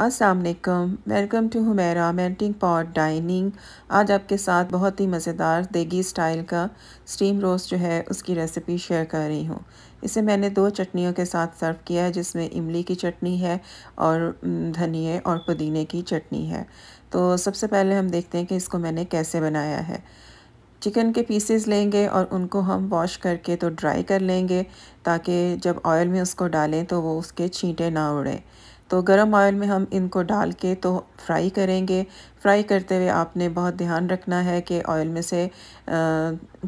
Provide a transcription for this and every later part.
असलकम welcome to हमेरा melting pot dining आज आपके साथ बहुत ही मज़ेदार देगी स्टाइल का स्टीम रोस्ट जो है उसकी रेसिपी शेयर कर रही हूँ इसे मैंने दो चटनियों के साथ सर्व किया है जिसमें इमली की चटनी है और धनिए और पुदीने की चटनी है तो सबसे पहले हम देखते हैं कि इसको मैंने कैसे बनाया है चिकन के पीसेस लेंगे और उनको हम वॉश करके तो ड्राई कर लेंगे ताकि जब ऑयल में उसको डालें तो वो उसके छींटे ना उड़ें तो गरम ऑयल में हम इनको डाल के तो फ्राई करेंगे फ्राई करते हुए आपने बहुत ध्यान रखना है कि ऑयल में से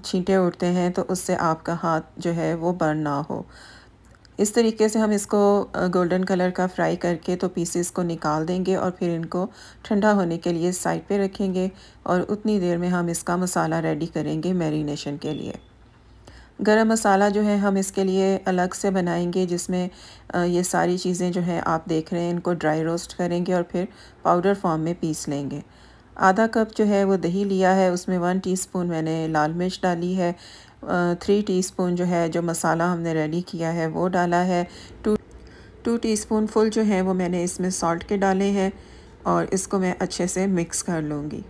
छींटे उठते हैं तो उससे आपका हाथ जो है वो बर्न ना हो इस तरीके से हम इसको गोल्डन कलर का फ्राई करके तो पीसेस को निकाल देंगे और फिर इनको ठंडा होने के लिए साइड पे रखेंगे और उतनी देर में हम इसका मसाला रेडी करेंगे मैरिनेशन के लिए गरम मसाला जो है हम इसके लिए अलग से बनाएंगे जिसमें ये सारी चीज़ें जो है आप देख रहे हैं इनको ड्राई रोस्ट करेंगे और फिर पाउडर फॉर्म में पीस लेंगे आधा कप जो है वो दही लिया है उसमें वन टीस्पून मैंने लाल मिर्च डाली है थ्री टीस्पून जो है जो मसाला हमने रेडी किया है वो डाला है टू टू टी फुल जो है वो मैंने इसमें सॉल्ट के डाले हैं और इसको मैं अच्छे से मिक्स कर लूँगी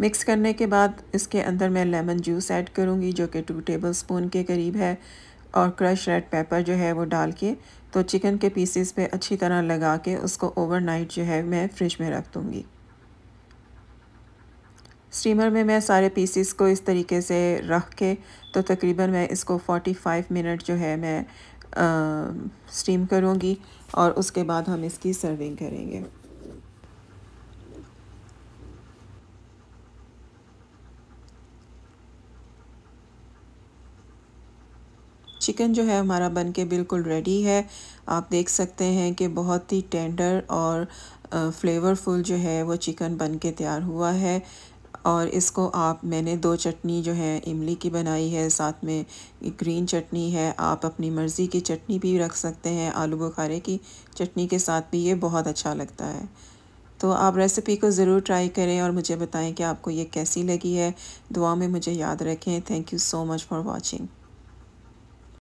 मिक्स करने के बाद इसके अंदर मैं लेमन जूस ऐड करूँगी जो कि टू टेबल स्पून के करीब है और क्रश रेड पेपर जो है वो डाल के तो चिकन के पीसेस पे अच्छी तरह लगा के उसको ओवरनाइट जो है मैं फ्रिज में रख दूँगी स्टीमर में मैं सारे पीसेस को इस तरीके से रख के तो तकरीबन मैं इसको 45 मिनट जो है मैं आ, स्टीम करूँगी और उसके बाद हम इसकी सर्विंग करेंगे चिकन जो है हमारा बन के बिल्कुल रेडी है आप देख सकते हैं कि बहुत ही टेंडर और फ्लेवरफुल जो है वो चिकन बन के तैयार हुआ है और इसको आप मैंने दो चटनी जो है इमली की बनाई है साथ में ग्रीन चटनी है आप अपनी मर्ज़ी की चटनी भी रख सकते हैं आलू बुखारे की चटनी के साथ भी ये बहुत अच्छा लगता है तो आप रेसिपी को ज़रूर ट्राई करें और मुझे बताएं कि आपको ये कैसी लगी है दुआ में मुझे याद रखें thank you so much for watching